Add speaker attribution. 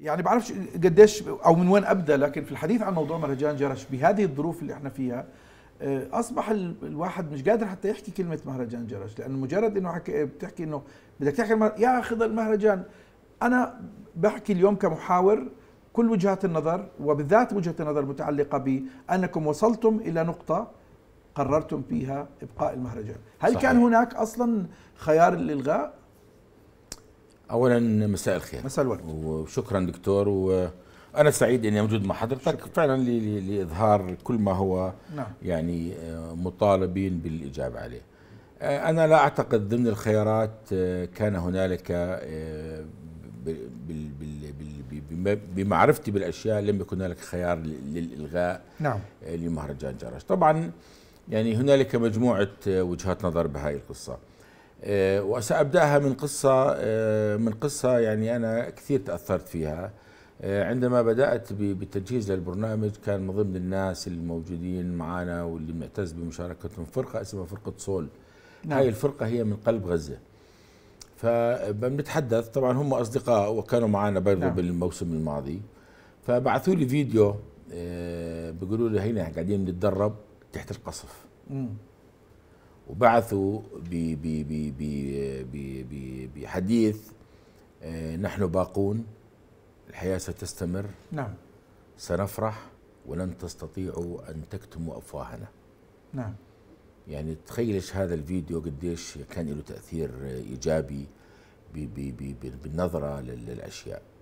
Speaker 1: يعني بعرفش قديش او من وين ابدا لكن في الحديث عن موضوع مهرجان جرش بهذه الظروف اللي احنا فيها آه، اصبح الواحد مش قادر حتى يحكي كلمه مهرجان جرش لانه مجرد انه حكي بتحكي انه بدك تحكي يا اخذ المهرجان انا بحكي اليوم كمحاور كل وجهات النظر وبالذات وجهه النظر المتعلقه بانكم وصلتم الى نقطه قررتم فيها ابقاء المهرجان، هل صحيح. كان هناك اصلا خيار للالغاء؟
Speaker 2: اولا مساء الخير مساء الورد وشكرا دكتور وانا سعيد اني موجود مع حضرتك شكرا. فعلا لاظهار كل ما هو نعم. يعني آه، مطالبين بالاجابه عليه آه، انا لا اعتقد ضمن الخيارات آه، كان هنالك بمعرفتي بالاشياء لم يكن هنالك خيار للالغاء نعم لمهرجان جرش طبعا يعني هنالك مجموعه وجهات نظر بهذه القصه آه، وسأبدأها من قصة آه، من قصة يعني أنا كثير تأثرت فيها آه، عندما بدأت بالتجهيز للبرنامج كان من ضمن الناس الموجودين معنا واللي معتز بمشاركتهم فرقة اسمها فرقة صول نعم. هاي الفرقة هي من قلب غزة فبنتحدث طبعا هم أصدقاء وكانوا معنا برضو نعم. بالموسم الماضي فبعثوا لي فيديو بيقولوا لي هنا قاعدين نتدرب تحت القصف مم. وبعثوا ب ب ب ب ب بحديث آه، نحن باقون الحياة ستستمر نعم سنفرح ولن تستطيعوا أن تكتموا أفواهنا نعم يعني تخيل ايش هذا الفيديو قديش كان له تأثير إيجابي بالنظرة للأشياء